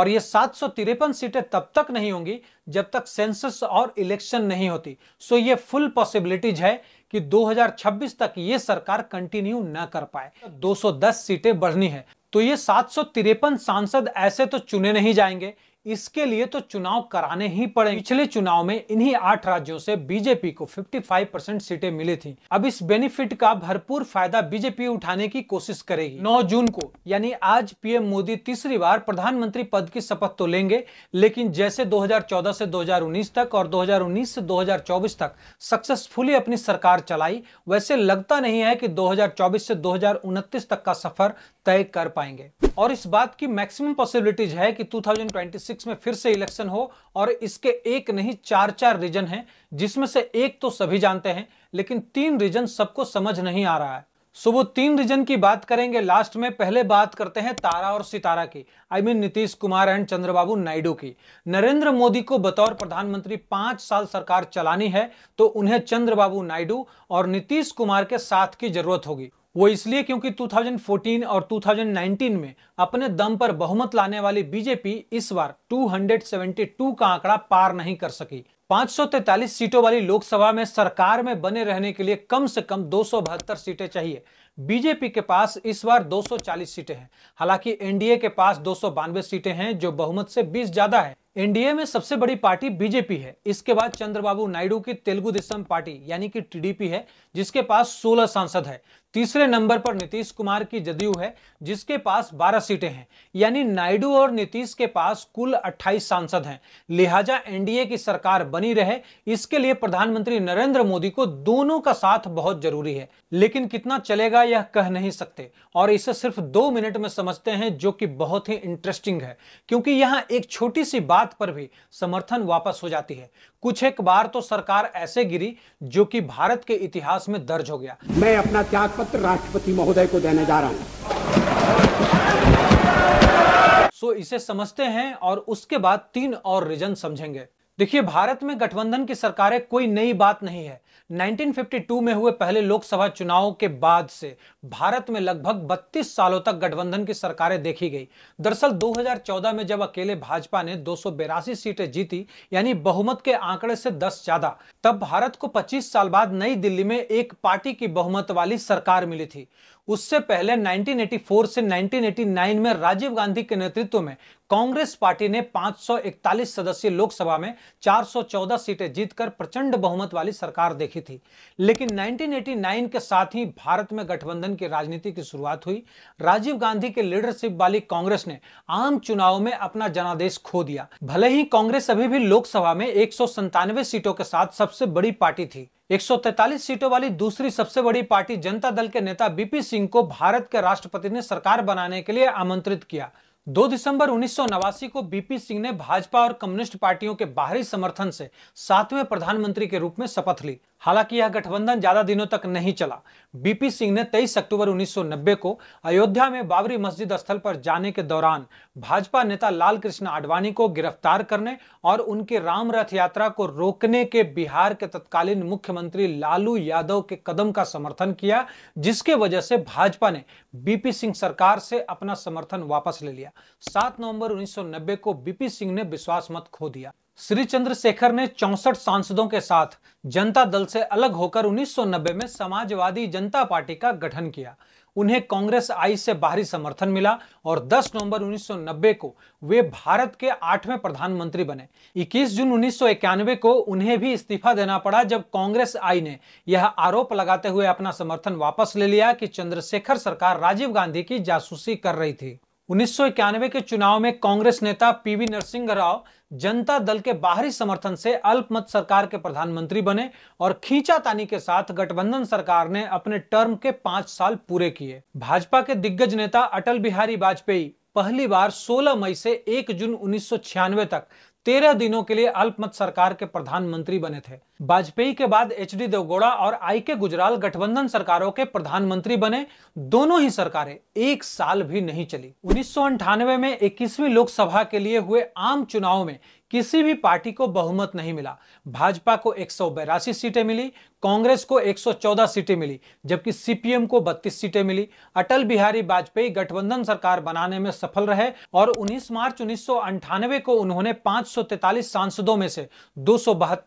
और ये सात सीटें तब तक नहीं होंगी जब तक सेंसस और इलेक्शन नहीं होती सो ये फुल पॉसिबिलिटीज है कि 2026 तक ये सरकार कंटिन्यू ना कर पाए 210 सीटें बढ़नी है तो ये सात सांसद ऐसे तो चुने नहीं जाएंगे इसके लिए तो चुनाव कराने ही पड़े पिछले चुनाव में इन्हीं आठ राज्यों से बीजेपी को 55 परसेंट सीटें मिली थी अब इस बेनिफिट का भरपूर फायदा बीजेपी उठाने की कोशिश करेगी 9 जून को यानी आज पीएम मोदी तीसरी बार प्रधानमंत्री पद की शपथ तो लेंगे लेकिन जैसे 2014 से 2019 तक और 2019 से 2024 तक सक्सेसफुली अपनी सरकार चलाई वैसे लगता नहीं है की दो से दो तक का सफर तय कर पाएंगे और इस बात की मैक्सिमम पॉसिबिलिटीज है की टू 2026 में फिर से इलेक्शन हो और इसके एक नहीं चार चार रीजन हैं जिसमें से एक तो सभी जानते हैं लेकिन तीन रीजन सबको समझ नहीं आ रहा है सुबह वो तीन रीजन की बात करेंगे लास्ट में पहले बात करते हैं तारा और सितारा की I I mean mean, Nitish Kumar and Chandrababu Naidu की नरेंद्र मोदी को बतौर प्रधानमंत्री पांच साल सरकार चलानी है तो उन्हें चंद्रबाबू नायडू और नीतीश कुमार के साथ की जरूरत होगी वो इसलिए क्योंकि 2014 और 2019 में अपने दम पर बहुमत लाने वाली बीजेपी इस बार 272 का आंकड़ा पार नहीं कर सकी 543 सीटों वाली लोकसभा में सरकार में बने रहने के लिए कम से कम दो सीटें चाहिए बीजेपी के पास इस बार 240 सीटें हैं हालांकि एनडीए के पास दो सीटें हैं जो बहुमत से 20 ज्यादा है एनडीए में सबसे बड़ी पार्टी बीजेपी है इसके बाद चंद्रबाबू नायडू की तेलुगु देशम पार्टी यानी कि टीडीपी है जिसके पास 16 सांसद है तीसरे नंबर पर नीतीश कुमार की जदयू है जिसके पास 12 सीटें हैं यानी नायडू और नीतीश के पास कुल 28 सांसद हैं लिहाजा एनडीए की सरकार बनी रहे इसके लिए प्रधानमंत्री नरेंद्र मोदी को दोनों का साथ बहुत जरूरी है लेकिन कितना चलेगा यह कह नहीं सकते और इसे सिर्फ दो मिनट में समझते हैं जो कि बहुत ही इंटरेस्टिंग है क्योंकि यहाँ एक छोटी सी बात बात पर भी समर्थन वापस हो जाती है कुछ एक बार तो सरकार ऐसे गिरी जो कि भारत के इतिहास में दर्ज हो गया मैं अपना त्याग पत्र राष्ट्रपति महोदय को देने जा रहा हूँ सो इसे समझते हैं और उसके बाद तीन और रीजन समझेंगे देखिए भारत में गठबंधन की सरकारें कोई नई बात नहीं है 1952 में हुए पहले लोकसभा चुनावों के बाद से भारत में लगभग 32 सालों तक गठबंधन की सरकारें देखी गई दरअसल 2014 में जब अकेले भाजपा ने दो सीटें जीती यानी बहुमत के आंकड़े से 10 ज्यादा तब भारत को 25 साल बाद नई दिल्ली में एक पार्टी की बहुमत वाली सरकार मिली थी उससे पहले 1984 से 1989 में राजीव गांधी के नेतृत्व में कांग्रेस पार्टी ने 541 सदस्य लोकसभा में 414 सीटें जीतकर प्रचंड बहुमत वाली सरकार देखी थी लेकिन 1989 के साथ ही भारत में गठबंधन की राजनीति की शुरुआत हुई राजीव गांधी के लीडरशिप वाली कांग्रेस ने आम चुनाव में अपना जनादेश खो दिया भले ही कांग्रेस अभी भी लोकसभा में एक सीटों के साथ सबसे बड़ी पार्टी थी 143 सीटों वाली दूसरी सबसे बड़ी पार्टी जनता दल के नेता बीपी सिंह को भारत के राष्ट्रपति ने सरकार बनाने के लिए आमंत्रित किया 2 दिसंबर उन्नीस को बीपी सिंह ने भाजपा और कम्युनिस्ट पार्टियों के बाहरी समर्थन से सातवें प्रधानमंत्री के रूप में शपथ ली हालांकि यह गठबंधन ज्यादा दिनों तक नहीं चला बीपी सिंह ने 23 अक्टूबर 1990 को अयोध्या में बाबरी मस्जिद स्थल पर जाने के दौरान भाजपा नेता कृष्ण आडवाणी को गिरफ्तार करने और उनकी राम रथ यात्रा को रोकने के बिहार के तत्कालीन मुख्यमंत्री लालू यादव के कदम का समर्थन किया जिसके वजह से भाजपा ने बीपी सिंह सरकार से अपना समर्थन वापस ले लिया सात नवंबर उन्नीस को बीपी सिंह ने विश्वास मत खो दिया श्री चंद्रशेखर ने चौसठ सांसदों के साथ जनता दल से अलग होकर 1990 में समाजवादी जनता पार्टी का गठन किया उन्हें कांग्रेस आई से बाहरी समर्थन मिला और 10 नवंबर 1990 को वे भारत के आठवें प्रधानमंत्री बने 21 जून उन्नीस को उन्हें भी इस्तीफा देना पड़ा जब कांग्रेस आई ने यह आरोप लगाते हुए अपना समर्थन वापस ले लिया कि चंद्रशेखर सरकार राजीव गांधी की जासूसी कर रही थी 1991 के चुनाव में कांग्रेस नेता पीवी नरसिंह राव जनता दल के बाहरी समर्थन से अल्पमत सरकार के प्रधानमंत्री बने और खींचातानी के साथ गठबंधन सरकार ने अपने टर्म के पांच साल पूरे किए भाजपा के दिग्गज नेता अटल बिहारी वाजपेयी पहली बार 16 मई से 1 जून उन्नीस तक तेरह दिनों के लिए अल्पमत सरकार के प्रधानमंत्री बने थे वाजपेयी के बाद एच डी देवगौड़ा और आई के गुजराल गठबंधन सरकारों के प्रधानमंत्री बने दोनों ही सरकारें एक साल भी नहीं चली उन्नीस में 21वीं लोकसभा के लिए हुए आम चुनाव में किसी भी पार्टी को बहुमत नहीं मिला भाजपा को एक सीटें मिली कांग्रेस को 114 सीटें मिली जबकि सीपीएम को 32 सीटें मिली अटल बिहारी वाजपेयी गठबंधन सरकार बनाने में सफल रहे और 19 मार्च उन्नीस को उन्होंने 543 सांसदों में से दो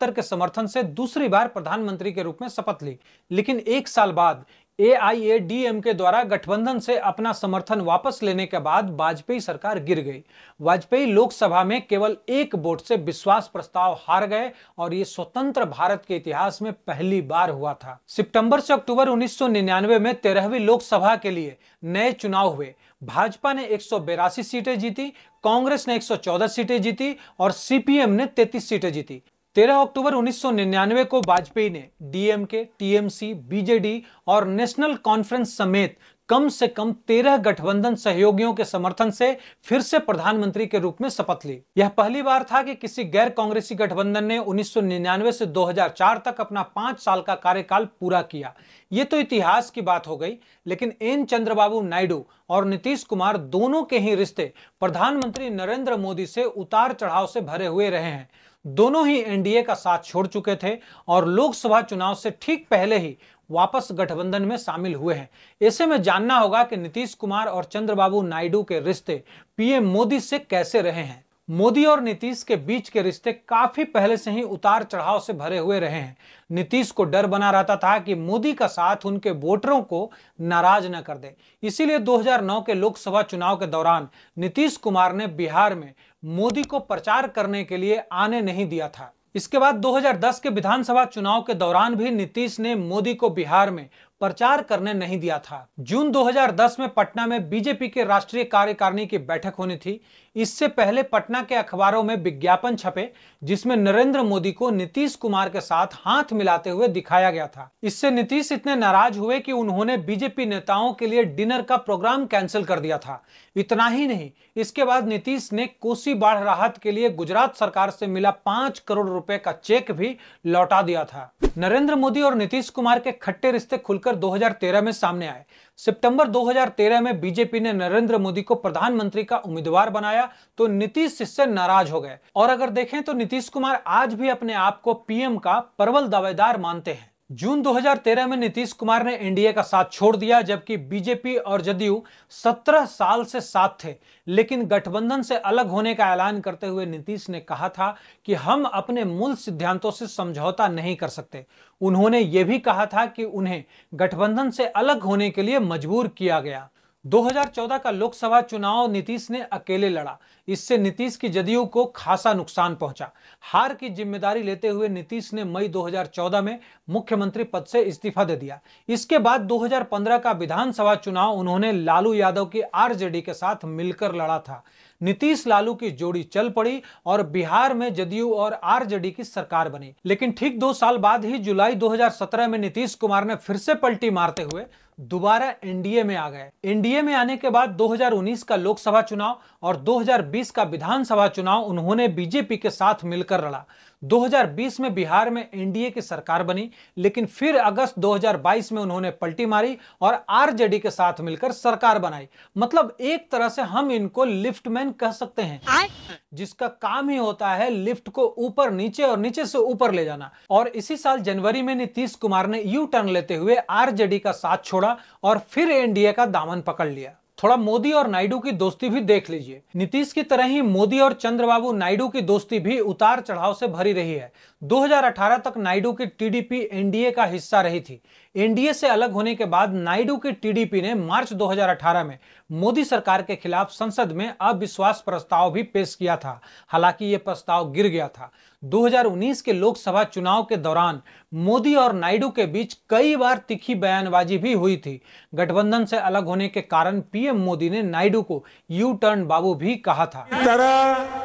के समर्थन से दूसरी बार प्रधानमंत्री के रूप में शपथ ली लेकिन एक साल बाद एआईएडीएम के द्वारा गठबंधन से अपना समर्थन वापस लेने के बाद वाजपेयी सरकार गिर गई वाजपेयी लोकसभा में केवल एक वोट से विश्वास प्रस्ताव हार गए और ये स्वतंत्र भारत के इतिहास में पहली बार हुआ था सितंबर से अक्टूबर 1999 में तेरहवीं लोकसभा के लिए नए चुनाव हुए भाजपा ने एक सीटें जीती कांग्रेस ने 114 सीटें जीती और सीपीएम ने 33 सीटें जीती तेरह अक्टूबर 1999 को वाजपेयी ने डीएमके टीएमसी बीजेडी और नेशनल कॉन्फ्रेंस समेत कम से कम तेरह गठबंधन सहयोगियों के समर्थन से फिर से प्रधानमंत्री के रूप में शपथ ली यह पहली बार था कि किसी गैर कांग्रेसी गठबंधन ने 1999 से 2004 तक अपना पांच साल का कार्यकाल पूरा किया ये तो इतिहास की बात हो गई लेकिन एन चंद्रबाबू नायडू और नीतीश कुमार दोनों के ही रिश्ते प्रधानमंत्री नरेंद्र मोदी से उतार चढ़ाव से भरे हुए रहे हैं दोनों ही एनडीए का साथ छोड़ चुके थे और लोकसभा चुनाव से ठीक पहले ही वापस गठबंधन में शामिल हुए हैं ऐसे में जानना होगा कि नीतीश कुमार और चंद्रबाबू नायडू के रिश्ते पीएम मोदी से कैसे रहे हैं मोदी और नीतीश के बीच के रिश्ते काफी पहले से ही उतार चढ़ाव से भरे हुए रहे हैं नीतीश को डर बना रहता था कि मोदी का साथ उनके वोटरों को नाराज न कर दे इसीलिए 2009 के लोकसभा चुनाव के दौरान नीतीश कुमार ने बिहार में मोदी को प्रचार करने के लिए आने नहीं दिया था इसके बाद 2010 के विधानसभा चुनाव के दौरान भी नीतीश ने मोदी को बिहार में प्रचार करने नहीं दिया था जून 2010 में पटना में बीजेपी के राष्ट्रीय कार्यकारिणी की बैठक होनी थी इससे पहले पटना के अखबारों में विज्ञापन छपे जिसमें नरेंद्र मोदी को नीतीश कुमार के साथ हाथ मिलाते हुए दिखाया गया था इससे नीतीश इतने नाराज हुए कि उन्होंने बीजेपी नेताओं के लिए डिनर का प्रोग्राम कैंसिल कर दिया था इतना ही नहीं इसके बाद नीतीश ने कोसी बाढ़ राहत के लिए गुजरात सरकार से मिला पांच करोड़ रुपए का चेक भी लौटा दिया था नरेंद्र मोदी और नीतीश कुमार के खट्टे रिश्ते खुलकर 2013 में सामने आए सितंबर 2013 में बीजेपी ने नरेंद्र मोदी को प्रधानमंत्री का उम्मीदवार बनाया तो नीतीश इससे नाराज हो गए और अगर देखें तो नीतीश कुमार आज भी अपने आप को पीएम का प्रबल दावेदार मानते हैं जून 2013 में नीतीश कुमार ने एनडीए का साथ छोड़ दिया जबकि बीजेपी और जदयू 17 साल से साथ थे लेकिन गठबंधन से अलग होने का ऐलान करते हुए नीतीश ने कहा था कि हम अपने मूल सिद्धांतों से समझौता नहीं कर सकते उन्होंने ये भी कहा था कि उन्हें गठबंधन से अलग होने के लिए मजबूर किया गया 2014 का लोकसभा चुनाव नीतीश ने अकेले लड़ा इससे नीतीश की जदयू को खासा नुकसान पहुंचा हार की जिम्मेदारी लेते हुए नीतीश ने मई 2014 में मुख्यमंत्री पद से इस्तीफा दे दिया इसके बाद 2015 का विधानसभा चुनाव उन्होंने लालू यादव की आरजेडी के साथ मिलकर लड़ा था नीतीश लालू की जोड़ी चल पड़ी और बिहार में जदयू और आरजेडी की सरकार बनी लेकिन ठीक दो साल बाद ही जुलाई 2017 में नीतीश कुमार ने फिर से पलटी मारते हुए दोबारा एनडीए में आ गए एनडीए में आने के बाद 2019 का लोकसभा चुनाव और 2020 का विधानसभा चुनाव उन्होंने बीजेपी के साथ मिलकर लड़ा 2020 में बिहार में एनडीए की सरकार बनी लेकिन फिर अगस्त 2022 में उन्होंने पलटी मारी और आरजेडी के साथ मिलकर सरकार बनाई मतलब एक तरह से हम इनको लिफ्टमैन कह सकते हैं जिसका काम ही होता है लिफ्ट को ऊपर नीचे और नीचे से ऊपर ले जाना और इसी साल जनवरी में नीतीश कुमार ने यू टर्न लेते हुए आरजेडी का साथ छोड़ा छोड़ा और फिर एनडीए का दामन पकड़ लिया थोड़ा मोदी और नायडू की दोस्ती भी देख लीजिए नीतीश की तरह ही मोदी और चंद्रबाबू नायडू की दोस्ती भी उतार चढ़ाव से भरी रही है 2018 तक नायडू की टीडीपी एनडीए का हिस्सा रही थी एनडीए से अलग होने के बाद नायडू की टीडीपी ने मार्च 2018 में मोदी सरकार के खिलाफ संसद में अविश्वास प्रस्ताव भी पेश किया था हालांकि ये प्रस्ताव गिर गया था 2019 के लोकसभा चुनाव के दौरान मोदी और नायडू के बीच कई बार तीखी बयानबाजी भी हुई थी गठबंधन से अलग होने के कारण पीएम मोदी ने नायडू को यू टर्न बाबू भी कहा था तरह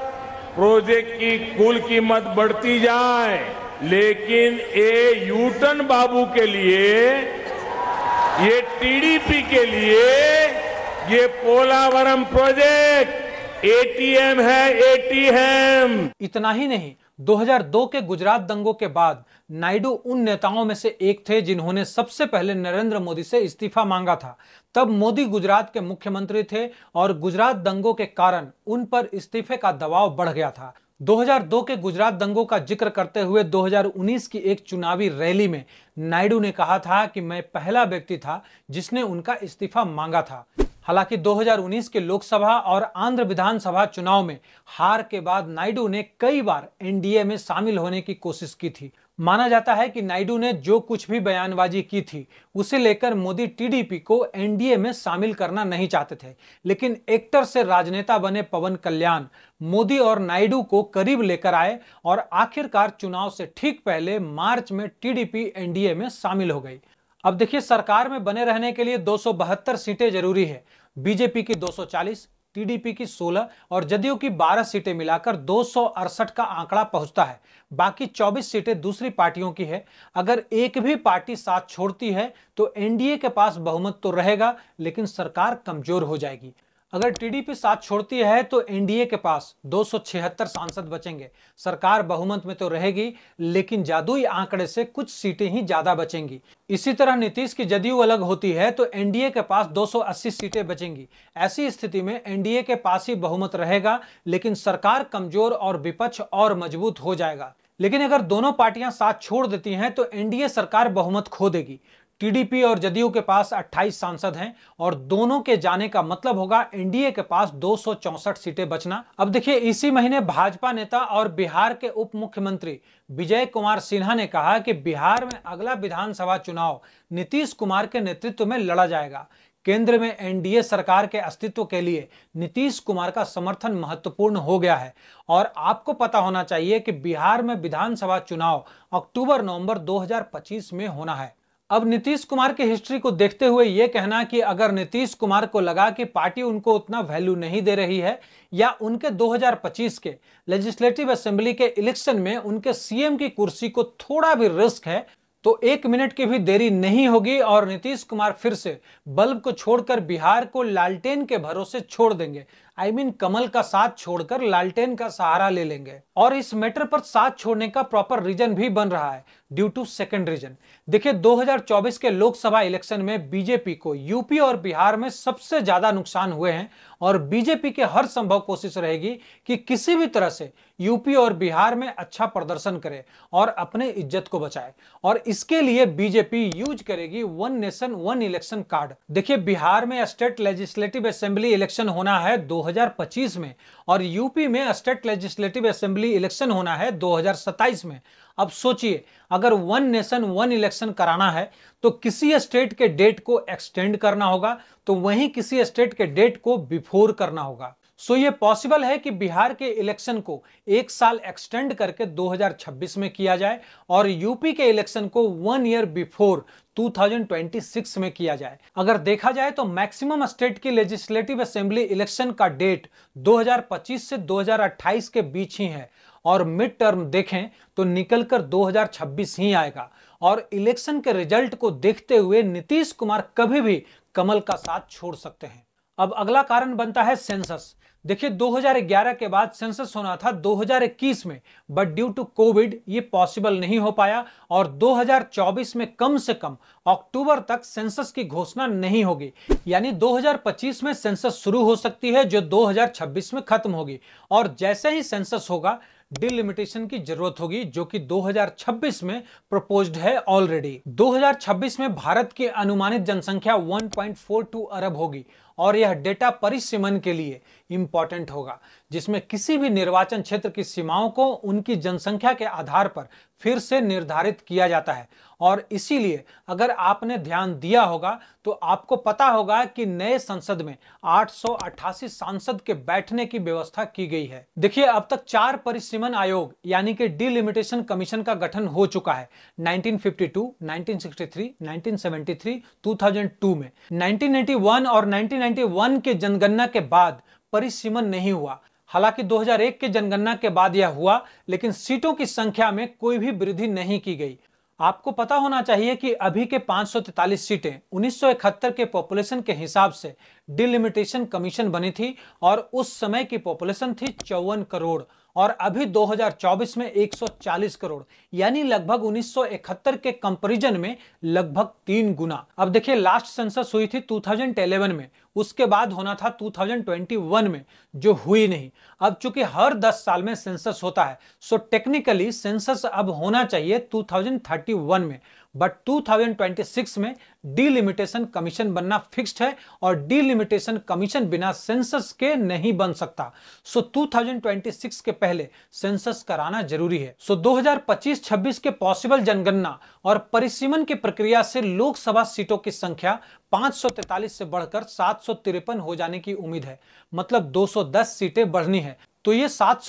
प्रोजेक्ट की कुल कीमत बढ़ती जाए लेकिन ए यूटन बाबू के लिए ये टीडीपी के लिए ये पोलावरम प्रोजेक्ट एटीएम है एटीएम इतना ही नहीं 2002 के गुजरात दंगों के बाद नायडू उन नेताओं में से एक थे जिन्होंने सबसे पहले नरेंद्र मोदी से इस्तीफा मांगा था तब मोदी गुजरात के मुख्यमंत्री थे और गुजरात दंगों के कारण उन पर इस्तीफे का दबाव बढ़ गया था 2002 के गुजरात दंगों का जिक्र करते हुए 2019 की एक चुनावी रैली में नायडू ने कहा था कि मैं पहला व्यक्ति था जिसने उनका इस्तीफा मांगा था हालांकि 2019 के लोकसभा और आंध्र विधानसभा चुनाव में हार के बाद नायडू ने कई बार एनडीए में शामिल होने की कोशिश की थी माना जाता है कि नायडू ने जो कुछ भी बयानबाजी की थी उसे लेकर मोदी टीडीपी को एनडीए में शामिल करना नहीं चाहते थे लेकिन एक्टर से राजनेता बने पवन कल्याण मोदी और नायडू को करीब लेकर आए और आखिरकार चुनाव से ठीक पहले मार्च में टीडीपी एनडीए में शामिल हो गई अब देखिए सरकार में बने रहने के लिए दो सीटें जरूरी है बीजेपी की 240 टीडीपी की 16 और जदयू की 12 सीटें मिलाकर दो का आंकड़ा पहुंचता है बाकी 24 सीटें दूसरी पार्टियों की है अगर एक भी पार्टी साथ छोड़ती है तो एनडीए के पास बहुमत तो रहेगा लेकिन सरकार कमजोर हो जाएगी अगर टीडीपी साथ छोड़ती है तो एनडीए के पास 276 सांसद बचेंगे सरकार बहुमत में तो रहेगी लेकिन जादुई आंकड़े से कुछ सीटें ही ज्यादा बचेंगी इसी तरह नीतीश की जदयू अलग होती है तो एनडीए के पास 280 सीटें बचेंगी ऐसी स्थिति में एनडीए के पास ही बहुमत रहेगा लेकिन सरकार कमजोर और विपक्ष और मजबूत हो जाएगा लेकिन अगर दोनों पार्टियां साथ छोड़ देती हैं तो एनडीए सरकार बहुमत खो देगी टीडीपी और जदयू के पास 28 सांसद हैं और दोनों के जाने का मतलब होगा एनडीए के पास दो सीटें बचना अब देखिए इसी महीने भाजपा नेता और बिहार के उप मुख्यमंत्री विजय कुमार सिन्हा ने कहा कि बिहार में अगला विधानसभा चुनाव नीतीश कुमार के नेतृत्व में लड़ा जाएगा केंद्र में एनडीए सरकार के अस्तित्व के लिए नीतीश कुमार का समर्थन महत्वपूर्ण हो गया है और आपको पता होना चाहिए कि बिहार में विधानसभा चुनाव अक्टूबर नवंबर 2025 में होना है अब नीतीश कुमार की हिस्ट्री को देखते हुए ये कहना कि अगर नीतीश कुमार को लगा कि पार्टी उनको उतना वैल्यू नहीं दे रही है या उनके 2025 के लेजिस्लेटिव असेंबली के इलेक्शन में उनके सीएम की कुर्सी को थोड़ा भी रिस्क है तो एक मिनट की भी देरी नहीं होगी और नीतीश कुमार फिर से बल्ब को छोड़कर बिहार को लालटेन के भरोसे छोड़ देंगे आई I मीन mean, कमल का साथ छोड़कर लालटेन का सहारा ले लेंगे और इस मैटर पर साथ छोड़ने का प्रॉपर रीजन भी बन रहा है ड्यू टू सेकंड रीजन देखिए 2024 के लोकसभा इलेक्शन में बीजेपी को यूपी और बिहार में सबसे ज्यादा नुकसान हुए हैं और बीजेपी के हर संभव कोशिश रहेगी कि किसी भी तरह से यूपी और बिहार में अच्छा प्रदर्शन करे और अपने इज्जत को बचाए और इसके लिए बीजेपी यूज करेगी one nation one election card देखिए बिहार में स्टेट लेजिस्लेटिव असेंबली इलेक्शन होना है दो 2025 में और यूपी में स्टेट लेजिस्लेटिव असेंबली इलेक्शन होना है 2027 में अब सोचिए अगर वन नेशन वन इलेक्शन कराना है तो किसी स्टेट के डेट को एक्सटेंड करना होगा तो वहीं किसी स्टेट के डेट को बिफोर करना होगा सो ये पॉसिबल है कि बिहार के इलेक्शन को एक साल एक्सटेंड करके 2026 में किया जाए और यूपी के इलेक्शन को वन ईयर बिफोर 2026 में किया जाए अगर देखा जाए तो मैक्सिमम स्टेट की लेजिस्लेटिव असेंबली इलेक्शन का डेट 2025 से 2028 के बीच ही है और मिड टर्म देखें तो निकलकर 2026 ही आएगा और इलेक्शन के रिजल्ट को देखते हुए नीतीश कुमार कभी भी कमल का साथ छोड़ सकते हैं अब अगला कारण बनता है सेंसस देखिए 2011 के बाद सेंसस होना था 2021 में बट ड्यू टू कोविड ये पॉसिबल नहीं हो पाया और 2024 में कम से कम अक्टूबर तक सेंसस की घोषणा नहीं होगी यानी 2025 में सेंसस शुरू हो सकती है जो 2026 में खत्म होगी और जैसे ही सेंसस होगा डिलिमिटेशन की जरूरत होगी जो कि 2026 में प्रपोज्ड है ऑलरेडी 2026 में भारत की अनुमानित जनसंख्या 1.42 अरब होगी और यह डेटा परिसीमन के लिए इम्पॉर्टेंट होगा जिसमें किसी भी निर्वाचन क्षेत्र की सीमाओं को उनकी जनसंख्या के आधार पर फिर से निर्धारित किया जाता है और इसीलिए अगर आपने ध्यान दिया होगा तो आपको पता होगा कि नए संसद में 888 सांसद के बैठने की व्यवस्था की गई है देखिए अब तक चार परिसीमन आयोग यानी कि डिलिमिटेशन कमीशन का गठन हो चुका है 1952, 1963, 1973, 2002 में 1991 और 1991 के जनगणना के बाद परिसीमन नहीं हुआ हालांकि 2001 के जनगणना के बाद यह हुआ लेकिन सीटों की संख्या में कोई भी वृद्धि नहीं की गई आपको पता होना चाहिए कि अभी के पांच सीटें उन्नीस के पॉपुलेशन के हिसाब से डिलिमिटेशन कमीशन बनी थी और उस समय की पॉपुलेशन थी चौवन करोड़ और अभी 2024 में 140 करोड़ यानी लगभग 1971 के कंपैरिजन में लगभग तीन गुना अब देखिए लास्ट सेंसस हुई थी 2011 में उसके बाद होना था 2021 में जो हुई नहीं अब चूंकि हर 10 साल में सेंसस होता है सो टेक्निकली सेंसस अब होना चाहिए 2031 में बट 2026 में डीलिमिटेशन कमीशन बनना फिक्स्ड है और डीलिमिटेशन कमीशन बिना सेंसस के नहीं बन सकता सो so 2026 के पहले सेंसस कराना जरूरी है सो so 2025-26 के पॉसिबल जनगणना और परिसीमन की प्रक्रिया से लोकसभा सीटों की संख्या 543 से बढ़कर सात हो जाने की उम्मीद है मतलब 210 सीटें बढ़नी है तो ये सात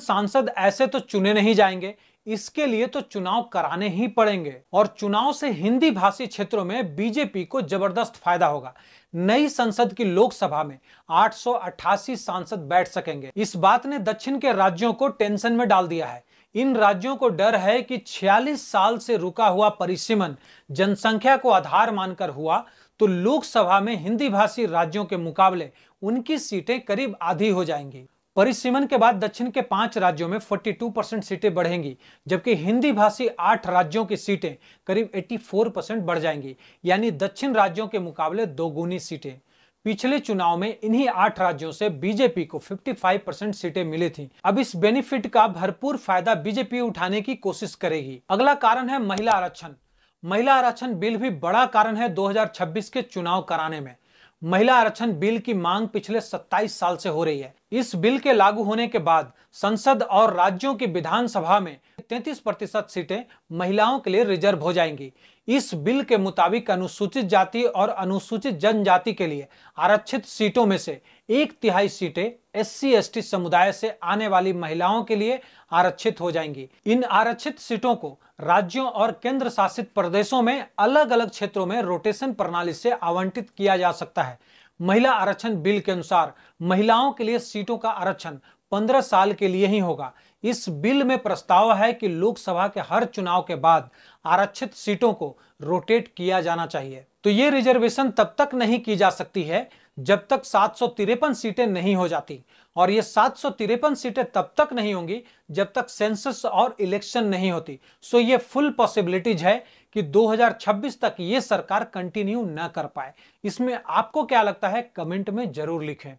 सांसद ऐसे तो चुने नहीं जाएंगे इसके लिए तो चुनाव कराने ही पड़ेंगे और चुनाव से हिंदी भाषी क्षेत्रों में बीजेपी को जबरदस्त फायदा होगा नई संसद की लोकसभा में 888 सांसद बैठ सकेंगे इस बात ने दक्षिण के राज्यों को टेंशन में डाल दिया है इन राज्यों को डर है कि 46 साल से रुका हुआ परिसीमन जनसंख्या को आधार मानकर हुआ तो लोकसभा में हिंदी भाषी राज्यों के मुकाबले उनकी सीटें करीब आधी हो जाएंगी परिसीमन के बाद दक्षिण के पांच राज्यों में 42 परसेंट सीटें बढ़ेंगी जबकि हिंदी भाषी आठ राज्यों की सीटें करीब 84 परसेंट बढ़ जाएंगी यानी दक्षिण राज्यों के मुकाबले दोगुनी सीटें पिछले चुनाव में इन्हीं आठ राज्यों से बीजेपी को 55 परसेंट सीटें मिली थी अब इस बेनिफिट का भरपूर फायदा बीजेपी उठाने की कोशिश करेगी अगला कारण है महिला आरक्षण महिला आरक्षण बिल भी बड़ा कारण है 2026 के चुनाव कराने में महिला आरक्षण बिल की मांग पिछले 27 साल से हो रही है इस बिल के लागू होने के बाद संसद और राज्यों की विधानसभा में 33 प्रतिशत सीटें महिलाओं के लिए रिजर्व हो जाएंगी इस बिल के मुताबिक अनुसूचित जाति और अनुसूचित जनजाति के लिए आरक्षित सीटों में से एक तिहाई सीटें एस सी समुदाय से आने वाली महिलाओं के लिए आरक्षित हो जाएंगी इन आरक्षित सीटों को राज्यों और केंद्र शासित प्रदेशों में अलग अलग क्षेत्रों में रोटेशन प्रणाली से आवंटित किया जा सकता है महिला आरक्षण बिल के अनुसार महिलाओं के लिए सीटों का आरक्षण पंद्रह साल के लिए ही होगा इस बिल में प्रस्ताव है कि लोकसभा के हर चुनाव के बाद आरक्षित सीटों को रोटेट किया जाना चाहिए तो ये रिजर्वेशन तब तक नहीं की जा सकती है जब तक सात सीटें नहीं हो जाती और ये सात सीटें तब तक नहीं होंगी जब तक सेंसस और इलेक्शन नहीं होती सो ये फुल पॉसिबिलिटीज है कि 2026 तक ये सरकार कंटिन्यू न कर पाए इसमें आपको क्या लगता है कमेंट में जरूर लिखें